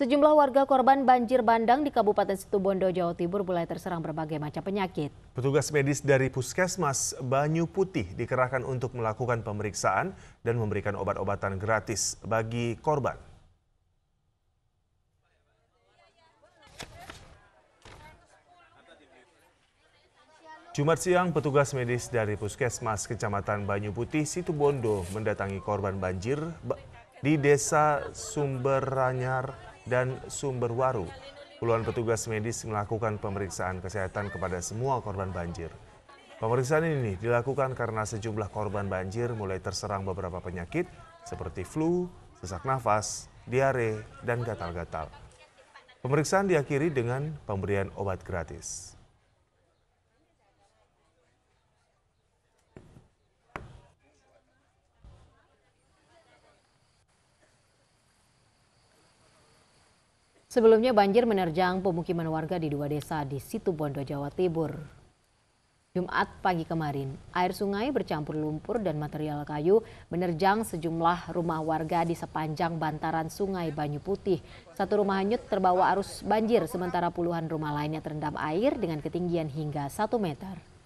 Sejumlah warga korban banjir bandang di Kabupaten Situbondo, Jawa Timur mulai terserang berbagai macam penyakit. Petugas medis dari Puskesmas Banyu Putih dikerahkan untuk melakukan pemeriksaan dan memberikan obat-obatan gratis bagi korban. Jumat siang, petugas medis dari Puskesmas Kecamatan Banyu Putih, Situbondo mendatangi korban banjir di Desa Sumberanyar, dan sumber waru. Puluhan petugas medis melakukan pemeriksaan kesehatan kepada semua korban banjir. Pemeriksaan ini dilakukan karena sejumlah korban banjir mulai terserang beberapa penyakit seperti flu, sesak nafas, diare, dan gatal-gatal. Pemeriksaan diakhiri dengan pemberian obat gratis. Sebelumnya banjir menerjang pemukiman warga di dua desa di Situ Bondo, Jawa Timur. Jumat pagi kemarin, air sungai bercampur lumpur dan material kayu menerjang sejumlah rumah warga di sepanjang bantaran sungai Banyu Putih. Satu rumah hanyut terbawa arus banjir, sementara puluhan rumah lainnya terendam air dengan ketinggian hingga satu meter.